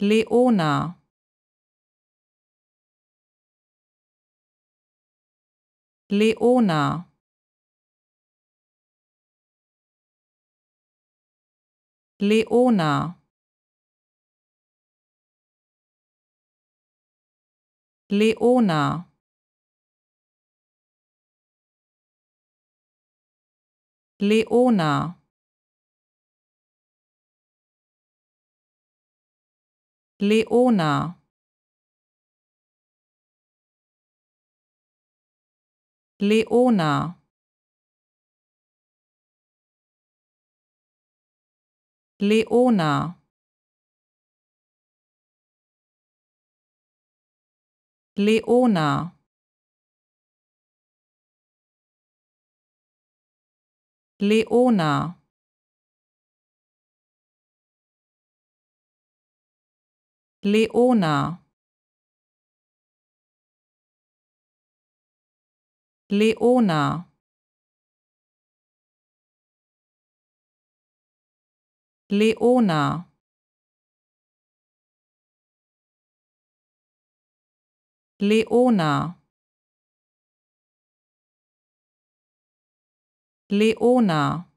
Leona Leona Leona Leona Leona Leona Leona Leona Leona Leona Leona Leona Leona Leona Leona